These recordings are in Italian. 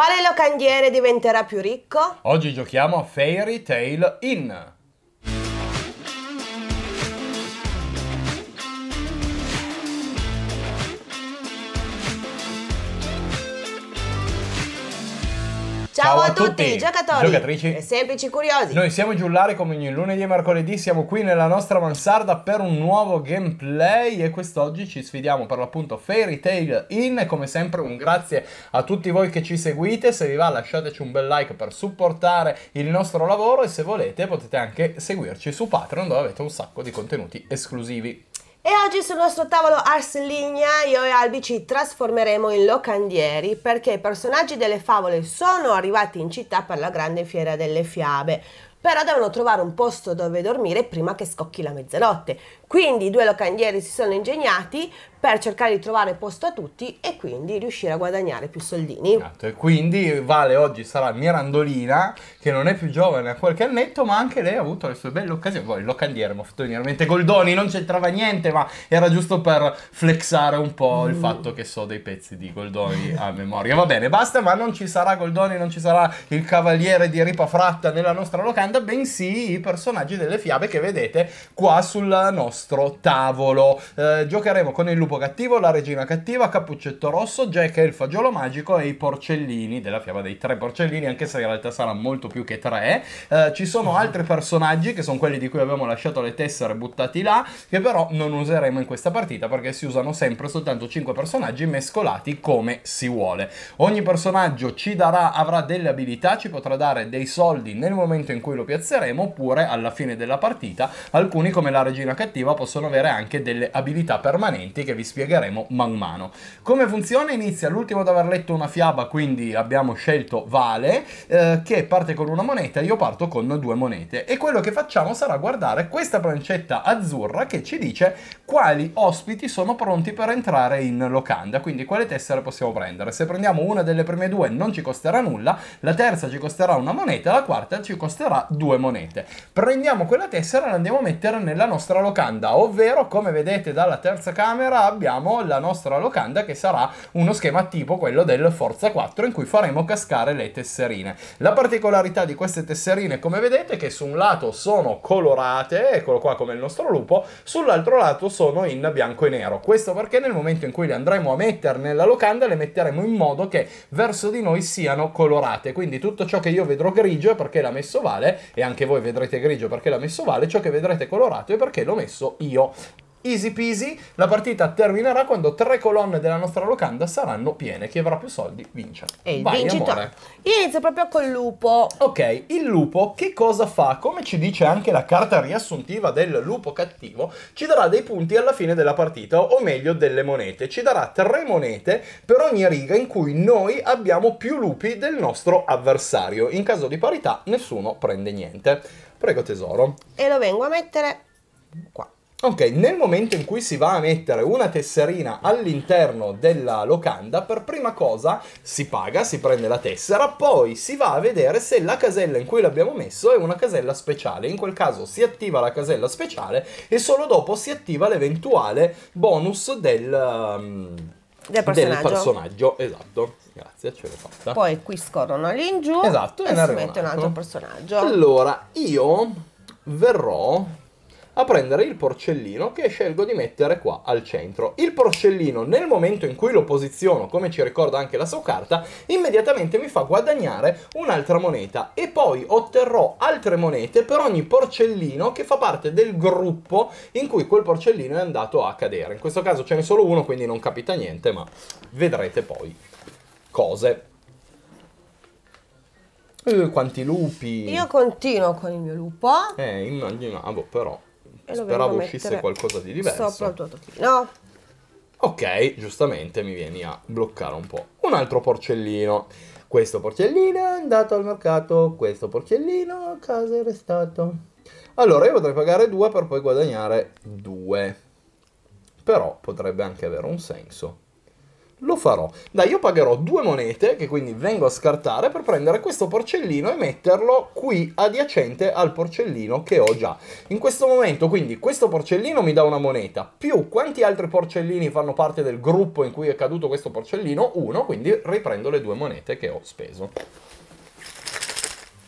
Quale locandiere diventerà più ricco? Oggi giochiamo a Fairy Tale Inn. Ciao, Ciao a, a tutti, tutti, giocatori, giocatrici e semplici curiosi. Noi siamo Giullari come ogni lunedì e mercoledì, siamo qui nella nostra mansarda per un nuovo gameplay e quest'oggi ci sfidiamo per l'appunto Fairy Tail In come sempre un grazie a tutti voi che ci seguite, se vi va lasciateci un bel like per supportare il nostro lavoro e se volete potete anche seguirci su Patreon dove avete un sacco di contenuti esclusivi. E oggi sul nostro tavolo Ars Ligna io e Albi ci trasformeremo in locandieri perché i personaggi delle favole sono arrivati in città per la grande fiera delle fiabe però devono trovare un posto dove dormire prima che scocchi la mezzanotte. Quindi i due locandieri si sono ingegnati per cercare di trovare posto a tutti e quindi riuscire a guadagnare più soldini. Esatto, e quindi Vale oggi sarà Mirandolina, che non è più giovane a qualche annetto, ma anche lei ha avuto le sue belle occasioni. Poi il locandiere mi ha Goldoni, non c'entrava niente, ma era giusto per flexare un po' mm. il fatto che so dei pezzi di Goldoni a memoria. Va bene, basta, ma non ci sarà Goldoni, non ci sarà il cavaliere di Ripa Fratta nella nostra locanda, bensì i personaggi delle fiabe che vedete qua sul nostro tavolo. Eh, giocheremo con il lupo cattivo, la regina cattiva, Cappuccetto rosso, Jack e il fagiolo magico e i porcellini della fiaba dei tre porcellini, anche se in realtà saranno molto più che tre. Eh, ci sono mhm. altri personaggi che sono quelli di cui abbiamo lasciato le tessere buttati là, che però non useremo in questa partita perché si usano sempre soltanto cinque personaggi mescolati come si vuole. Ogni personaggio ci darà, avrà delle abilità, ci potrà dare dei soldi nel momento in cui lo piazzeremo oppure alla fine della partita. Alcuni come la regina cattiva possono avere anche delle abilità permanenti che vi spiegheremo man mano. Come funziona? Inizia l'ultimo ad aver letto una fiaba, quindi abbiamo scelto Vale, eh, che parte con una moneta, io parto con due monete. E quello che facciamo sarà guardare questa plancetta azzurra che ci dice quali ospiti sono pronti per entrare in locanda, quindi quale tessere possiamo prendere. Se prendiamo una delle prime due non ci costerà nulla, la terza ci costerà una moneta, la quarta ci costerà due monete. Prendiamo quella tessera e la andiamo a mettere nella nostra locanda, ovvero come vedete dalla terza camera abbiamo la nostra locanda che sarà uno schema tipo quello del Forza 4 in cui faremo cascare le tesserine. La particolarità di queste tesserine come vedete è che su un lato sono colorate, eccolo qua come il nostro lupo, sull'altro lato sono in bianco e nero. Questo perché nel momento in cui le andremo a mettere nella locanda le metteremo in modo che verso di noi siano colorate, quindi tutto ciò che io vedrò grigio è perché l'ha messo Vale e anche voi vedrete grigio perché l'ha messo Vale, ciò che vedrete colorato è perché l'ho messo io. Easy peasy, la partita terminerà quando tre colonne della nostra locanda saranno piene. Chi avrà più soldi vince. E Vai, vincitore. Io inizio proprio col lupo. Ok, il lupo che cosa fa? Come ci dice anche la carta riassuntiva del lupo cattivo, ci darà dei punti alla fine della partita, o meglio delle monete. Ci darà tre monete per ogni riga in cui noi abbiamo più lupi del nostro avversario. In caso di parità nessuno prende niente. Prego tesoro. E lo vengo a mettere qua. Ok, nel momento in cui si va a mettere una tesserina all'interno della locanda, per prima cosa si paga, si prende la tessera, poi si va a vedere se la casella in cui l'abbiamo messo è una casella speciale. In quel caso si attiva la casella speciale e solo dopo si attiva l'eventuale bonus del... Um, del personaggio. del personaggio. esatto. Grazie, ce l'ho fatta. Poi qui scorrono lì in giù esatto, e, e si mette un altro personaggio. Allora, io verrò a prendere il porcellino che scelgo di mettere qua al centro. Il porcellino nel momento in cui lo posiziono, come ci ricorda anche la sua carta, immediatamente mi fa guadagnare un'altra moneta e poi otterrò altre monete per ogni porcellino che fa parte del gruppo in cui quel porcellino è andato a cadere. In questo caso ce n'è solo uno, quindi non capita niente, ma vedrete poi cose. Eh, quanti lupi! Io continuo con il mio lupo. Eh, immaginavo ah, boh, però e lo Speravo uscisse qualcosa di diverso. Sopra il tuo tocchino. Ok, giustamente mi vieni a bloccare un po'. Un altro porcellino. Questo porcellino è andato al mercato, questo porcellino a casa è restato. Allora io potrei pagare 2 per poi guadagnare 2. Però potrebbe anche avere un senso lo farò. Dai, io pagherò due monete, che quindi vengo a scartare, per prendere questo porcellino e metterlo qui adiacente al porcellino che ho già. In questo momento, quindi, questo porcellino mi dà una moneta, più quanti altri porcellini fanno parte del gruppo in cui è caduto questo porcellino? Uno, quindi riprendo le due monete che ho speso.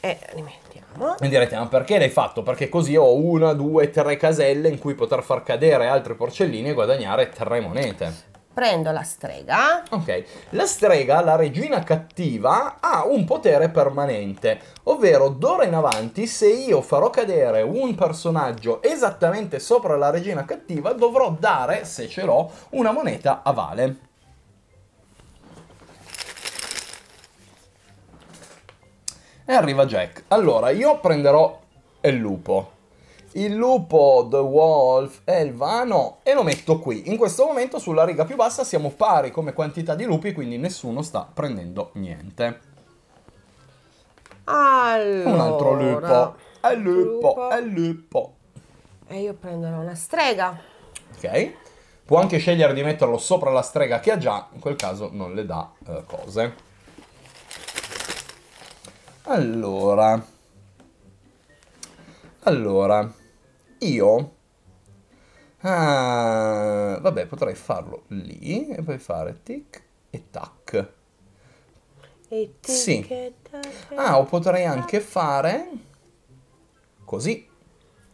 E li mettiamo. E direte, ma ah, perché l'hai fatto? Perché così ho una, due, tre caselle in cui poter far cadere altri porcellini e guadagnare tre monete. Prendo la strega. Ok, la strega, la regina cattiva, ha un potere permanente, ovvero d'ora in avanti se io farò cadere un personaggio esattamente sopra la regina cattiva dovrò dare, se ce l'ho, una moneta a Vale. E arriva Jack. Allora, io prenderò il lupo il lupo, the wolf e il vano e lo metto qui. In questo momento sulla riga più bassa siamo pari come quantità di lupi, quindi nessuno sta prendendo niente. Allora... Un altro lupo. È lupo, è lupo. E io prenderò una strega. Ok. Può anche scegliere di metterlo sopra la strega che ha già, in quel caso non le dà eh, cose. Allora... Allora io... Ah, vabbè, potrei farlo lì e poi fare tic e tac. E tic sì. E tac, ah, o potrei anche fare così,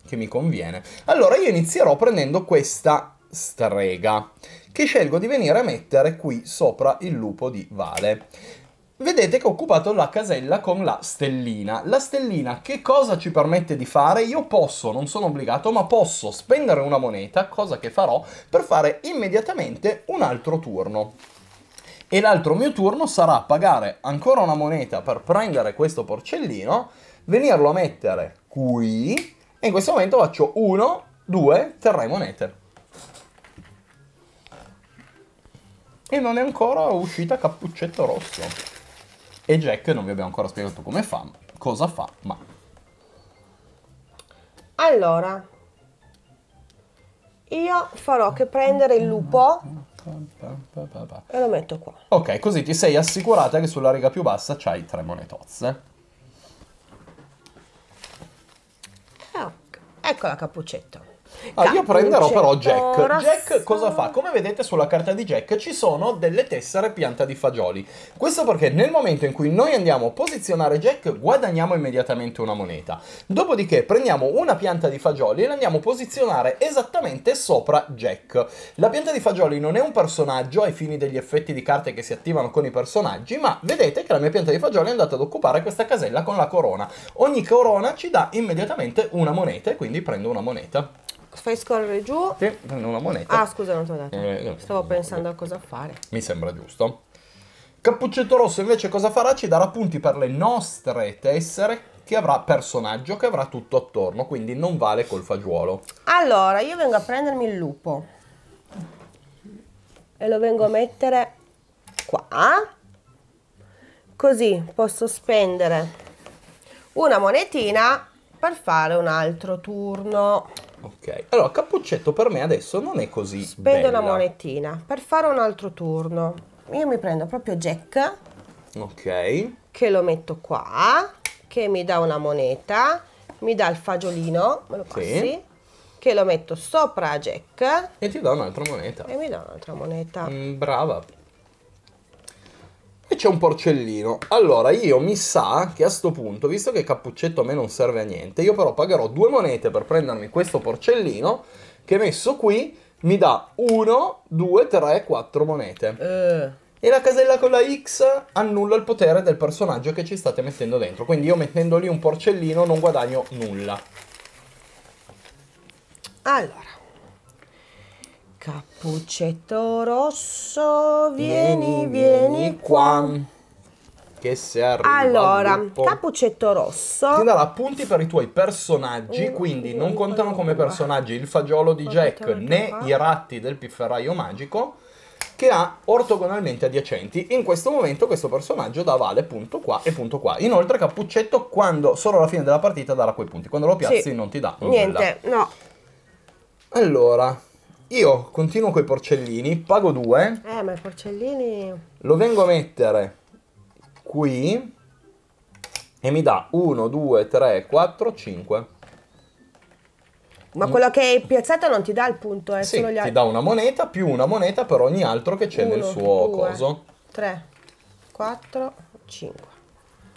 che mi conviene. Allora, io inizierò prendendo questa strega, che scelgo di venire a mettere qui sopra il lupo di Vale vedete che ho occupato la casella con la stellina. La stellina che cosa ci permette di fare? Io posso, non sono obbligato, ma posso spendere una moneta, cosa che farò, per fare immediatamente un altro turno. E l'altro mio turno sarà pagare ancora una moneta per prendere questo porcellino, venirlo a mettere qui, e in questo momento faccio 1, 2, 3 monete. E non è ancora uscita Cappuccetto Rosso. E Jack, non vi abbiamo ancora spiegato come fa, cosa fa, ma... Allora, io farò che prendere il lupo e lo metto qua. Ok, così ti sei assicurata che sulla riga più bassa c'hai tre monetozze. Ah, ecco la cappuccetta. Ah, io prenderò però Jack. Jack cosa fa? Come vedete sulla carta di Jack ci sono delle tessere pianta di fagioli. Questo perché nel momento in cui noi andiamo a posizionare Jack guadagniamo immediatamente una moneta. Dopodiché prendiamo una pianta di fagioli e la andiamo a posizionare esattamente sopra Jack. La pianta di fagioli non è un personaggio ai fini degli effetti di carte che si attivano con i personaggi, ma vedete che la mia pianta di fagioli è andata ad occupare questa casella con la corona. Ogni corona ci dà immediatamente una moneta e quindi prendo una moneta fai scorrere giù. Sì, prendo una moneta. Ah, scusa, non ti ho dato. Eh, Stavo pensando a cosa fare. Mi sembra giusto. Cappuccetto Rosso invece cosa farà? Ci darà punti per le nostre tessere che avrà personaggio, che avrà tutto attorno, quindi non vale col fagiolo. Allora, io vengo a prendermi il lupo e lo vengo a mettere qua, così posso spendere una monetina per fare un altro turno. Ok, allora Cappuccetto per me adesso non è così Spendo bella. una monetina per fare un altro turno. Io mi prendo proprio Jack. Ok. Che lo metto qua, che mi dà una moneta, mi dà il fagiolino, me lo passi? Sì che lo metto sopra Jack e ti do un'altra moneta e mi do un'altra moneta mm, brava c'è un porcellino. Allora, io mi sa che a sto punto, visto che cappuccetto a me non serve a niente, io però pagherò due monete per prendermi questo porcellino che messo qui mi dà 1, 2, 3, 4 monete. Eh. E la casella con la X annulla il potere del personaggio che ci state mettendo dentro. Quindi io mettendo lì un porcellino non guadagno nulla. Allora. Cappuccetto rosso, vieni, vieni, vieni qua. Che se arriva Allora, gruppo. cappuccetto rosso. Ti darà punti per i tuoi personaggi, uh, quindi uh, non contano come uh, uh. personaggi il fagiolo di Jack né i ratti del pifferaio magico che ha ortogonalmente adiacenti. In questo momento questo personaggio dà vale punto qua e punto qua. Inoltre Cappuccetto quando solo alla fine della partita darà quei punti. Quando lo piazzi sì. non ti dà nulla. Niente, no. Allora, io continuo con i porcellini, pago due. Eh, ma i porcellini... Lo vengo a mettere qui e mi dà 1, 2, 3, 4, 5. Ma quello che hai piazzato non ti dà il punto, è eh, sì, solo gli altri. ti dà una moneta più una moneta per ogni altro che c'è nel suo due, coso. 3, 4, 5.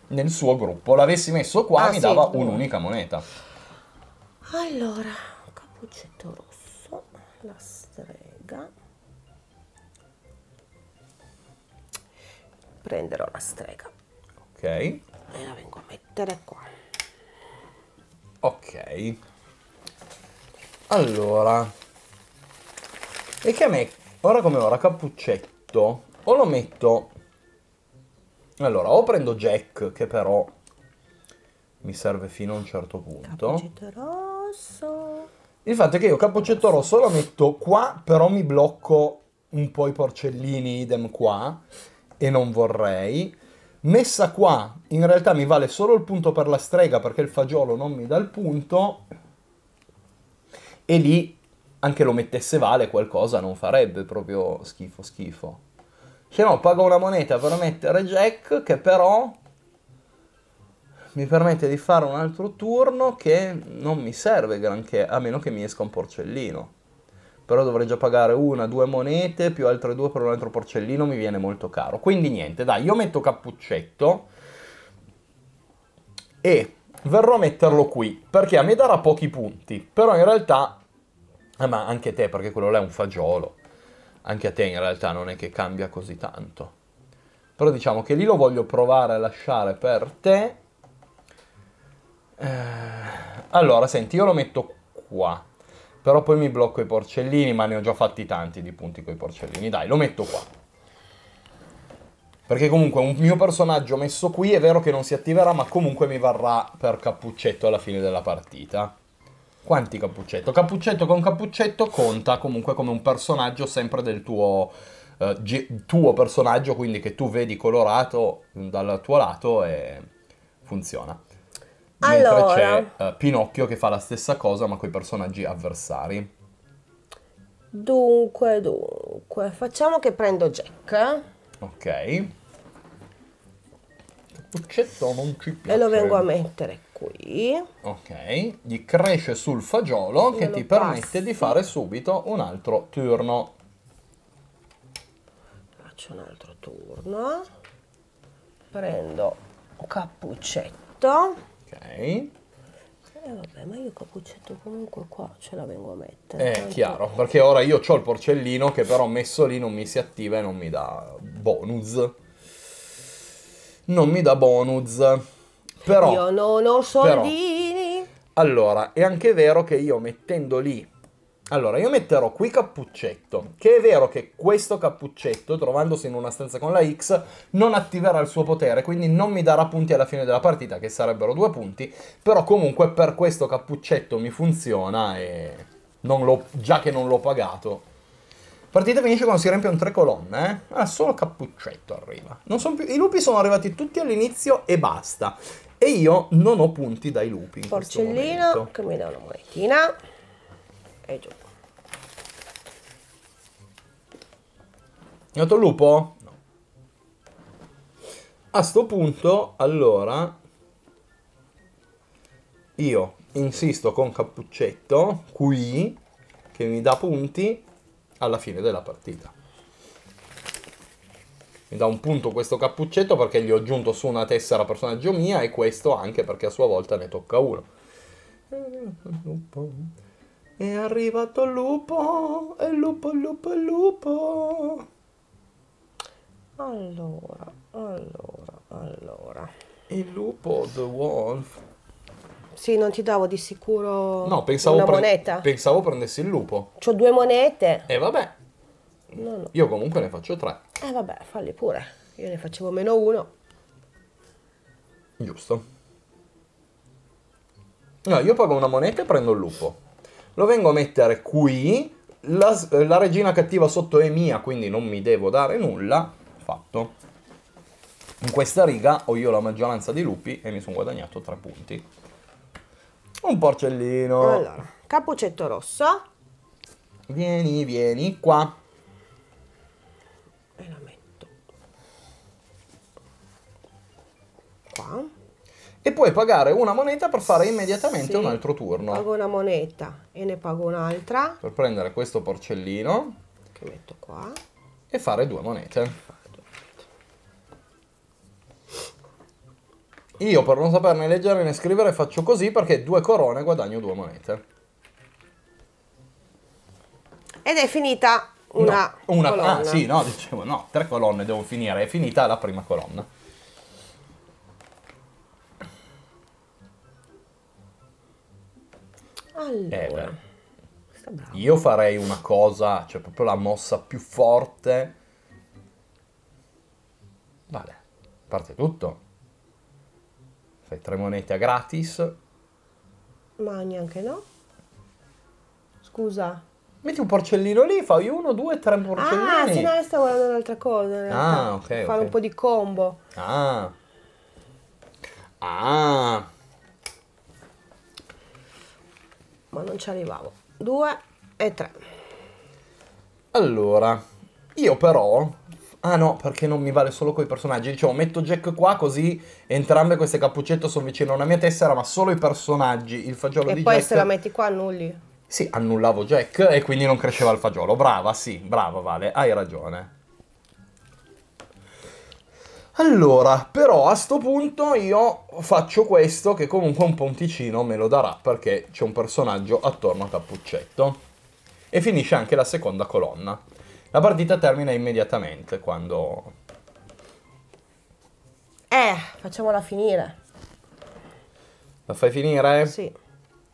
Nel suo gruppo. L'avessi messo qua ah, mi sì, dava un'unica moneta. Allora, cappuccetto la strega prenderò la strega ok e la vengo a mettere qua ok allora e che a me ora come ora cappuccetto o lo metto allora o prendo jack che però mi serve fino a un certo punto cappuccetto rosso il fatto è che io Cappuccetto Rosso lo metto qua, però mi blocco un po' i porcellini idem qua, e non vorrei. Messa qua, in realtà mi vale solo il punto per la strega, perché il fagiolo non mi dà il punto, e lì anche lo mettesse vale qualcosa non farebbe proprio schifo schifo. Se no pago una moneta per mettere Jack che però mi permette di fare un altro turno che non mi serve granché, a meno che mi esca un porcellino. Però dovrei già pagare una, due monete, più altre due per un altro porcellino, mi viene molto caro. Quindi niente, dai, io metto Cappuccetto e verrò a metterlo qui, perché a me darà pochi punti, però in realtà... Eh, ma anche te, perché quello là è un fagiolo. Anche a te in realtà non è che cambia così tanto. Però diciamo che lì lo voglio provare a lasciare per te eh, allora, senti, io lo metto qua. Però poi mi blocco i porcellini, ma ne ho già fatti tanti di punti con i porcellini. Dai, lo metto qua. Perché comunque un mio personaggio messo qui è vero che non si attiverà, ma comunque mi varrà per cappuccetto alla fine della partita. Quanti cappuccetto? Cappuccetto con cappuccetto conta comunque come un personaggio sempre del tuo, eh, tuo personaggio, quindi che tu vedi colorato dal tuo lato e funziona allora. mentre c'è uh, Pinocchio che fa la stessa cosa ma con i personaggi avversari. Dunque, dunque, facciamo che prendo Jack. Ok. Cappuccetto non ci piace. E lo vengo a mettere qui. Ok, gli cresce sul fagiolo che ti permette di fare subito un altro turno. Faccio un altro turno. Prendo cappuccetto. Ok. Eh vabbè, ma io il cappuccetto comunque qua ce la vengo a mettere. Eh, tanto... chiaro, perché ora io ho il porcellino che però messo lì non mi si attiva e non mi dà bonus. Non mi dà bonus. Però... Io non ho soldini. Però, allora, è anche vero che io mettendo lì allora, io metterò qui Cappuccetto, che è vero che questo Cappuccetto, trovandosi in una stanza con la X, non attiverà il suo potere, quindi non mi darà punti alla fine della partita, che sarebbero due punti, però comunque per questo Cappuccetto mi funziona e già che non l'ho pagato. Partita finisce quando si riempiono tre colonne, eh? Ah, solo Cappuccetto arriva. Più... I lupi sono arrivati tutti all'inizio e basta. E io non ho punti dai lupi Porcellino, che mi dà una monetina. E giù. È andato lupo? No. A sto punto, allora, io insisto con Cappuccetto, qui, che mi dà punti alla fine della partita. Mi dà un punto questo Cappuccetto perché gli ho aggiunto su una tessera personaggio mia e questo anche perché a sua volta ne tocca uno. Eh, è arrivato il lupo, il lupo, il lupo, il lupo. Allora, allora, allora. Il lupo, the wolf. Sì, non ti davo di sicuro no, pensavo una pre- moneta. Pensavo prendessi il lupo. C'ho due monete. E eh, vabbè. No, no. Io comunque ne faccio tre. E eh, vabbè, falli pure. Io ne facevo meno uno. Giusto. No, io pago una moneta e prendo il lupo. Lo vengo a mettere qui, la, eh, la regina cattiva sotto è mia, quindi non mi devo dare nulla, fatto. In questa riga ho io la maggioranza di lupi e mi sono guadagnato tre punti. Un porcellino. Allora, capuccetto rosso. Vieni, vieni, qua. E la metto. Qua e puoi pagare una moneta per fare immediatamente sì, un altro turno. Pago una moneta e ne pago un'altra. Per prendere questo porcellino. Che metto qua. E fare due monete. Io per non saperne leggere né scrivere faccio così perché due corone guadagno due monete. Ed è finita una, no, una ah, colonna. Ah sì, no, dicevo no, tre colonne devo finire, è finita la prima colonna. Allora, eh, io farei una cosa, cioè proprio la mossa più forte. Vale, parte tutto. Fai tre monete a gratis. Ma neanche no. Scusa. Metti un porcellino lì, fai uno, due, tre porcellini. Ah, sì, no, stavo guardando un'altra cosa. Ah, ok. Fare okay. un po' di combo. Ah. Ah. ma non ci arrivavo. 2 e 3. Allora, io però... Ah no, perché non mi vale solo coi personaggi. Dicevo, cioè, metto Jack qua così entrambe queste cappuccette sono vicine a una mia tessera, ma solo i personaggi, il fagiolo e di Jack... E poi se la metti qua annulli. Sì, annullavo Jack e quindi non cresceva il fagiolo. Brava, sì, brava Vale, hai ragione. Allora, però a sto punto io faccio questo che comunque un ponticino me lo darà perché c'è un personaggio attorno a Cappuccetto. E finisce anche la seconda colonna. La partita termina immediatamente quando... Eh, facciamola finire. La fai finire? Sì.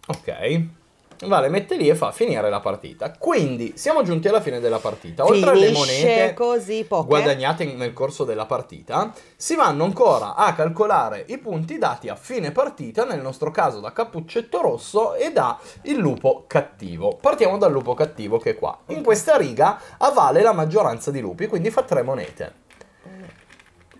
Ok. Vale, mette lì e fa finire la partita. Quindi siamo giunti alla fine della partita. Oltre Finisce alle monete così poche. guadagnate nel corso della partita, si vanno ancora a calcolare i punti dati a fine partita, nel nostro caso da Cappuccetto Rosso e da il lupo cattivo. Partiamo dal lupo cattivo che è qua. In questa riga avvale la maggioranza di lupi, quindi fa tre monete.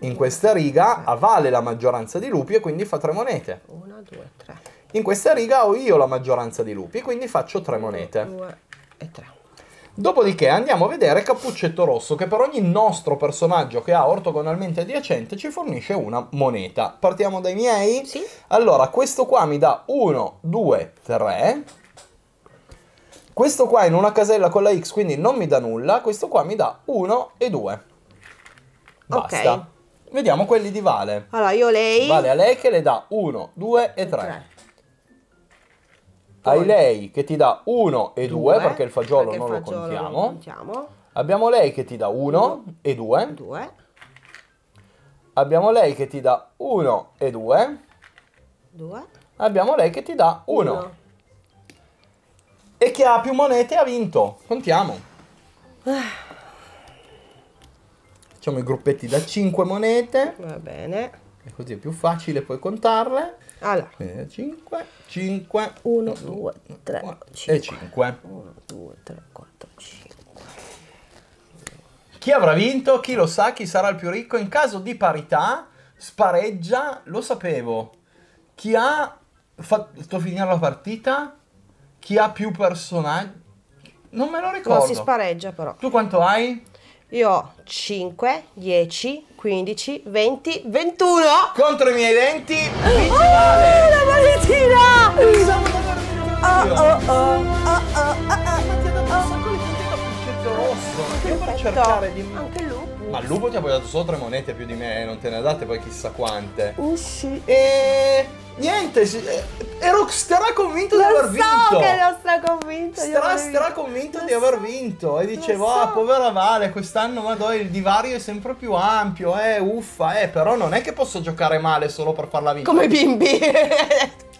In questa riga avvale la maggioranza di lupi e quindi fa tre monete. Una, due, tre. In questa riga ho io la maggioranza di lupi, quindi faccio tre monete. Due e tre. Dopodiché andiamo a vedere Cappuccetto Rosso, che per ogni nostro personaggio che ha ortogonalmente adiacente ci fornisce una moneta. Partiamo dai miei? Sì. Allora, questo qua mi dà 1, 2, 3. Questo qua in una casella con la X, quindi non mi dà nulla. Questo qua mi dà 1 e 2. Basta. Okay. Vediamo quelli di Vale. Allora, io lei. Vale a lei che le dà 1, 2 e 3. Hai lei che ti dà 1 e 2 perché il fagiolo, perché non, il fagiolo lo non, lo contiamo. Abbiamo lei che ti dà 1 e 2. Abbiamo lei che ti dà 1 e 2. Abbiamo lei che ti dà 1. E chi ha più monete ha vinto. Contiamo. Ah. Facciamo i gruppetti da 5 monete. Va bene. E così è più facile poi contarle. Allora. 5, 5, 1, 2, 3, 5. E 5. 1, 2, 3, 4, 5. Chi avrà vinto? Chi lo sa? Chi sarà il più ricco? In caso di parità, spareggia, lo sapevo. Chi ha fatto finire la partita? Chi ha più personaggi? Non me lo ricordo. No, si spareggia però. Tu quanto hai? Io ho 5, 10, 15, 20, 21. Contro i miei 20, vince oh, male. la monetina! Siamo tornati oh, oh, oh, oh, oh, oh, oh, oh, oh. Anche lupo. Ma il lupo ti ha poi dato solo tre monete più di me, non te ne ha date poi chissà quante. Usci. Uh, e... Niente, eh, ero straconvinto di aver so vinto. Lo che ero straconvinto stra, straconvinto di aver vinto. E dicevo, so. ah, povera Vale, quest'anno madò, il divario è sempre più ampio, eh, uffa, eh, però non è che posso giocare male solo per farla vincere. Come bimbi.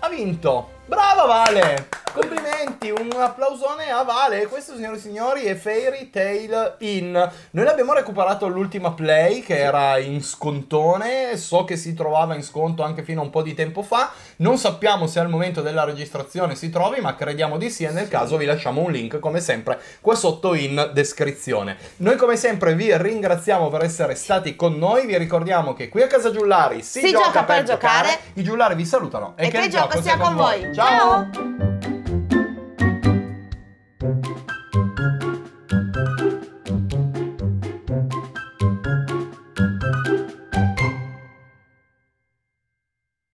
ha vinto. Brava Vale. Complimenti, un applausone a Vale. Questo, signori e signori, è Fairy Tail In. Noi l'abbiamo recuperato all'ultima play che era in scontone. So che si trovava in sconto anche fino a un po' di tempo fa. Non sappiamo se al momento della registrazione si trovi, ma crediamo di sì. E nel sì. caso vi lasciamo un link, come sempre, qua sotto in descrizione. Noi, come sempre, vi ringraziamo per essere stati con noi. Vi ricordiamo che qui a Casa Giullari si, si gioca, gioca, per giocare. giocare. I Giullari vi salutano e, e che, che il gioco sia con voi. voi. Ciao. Ciao.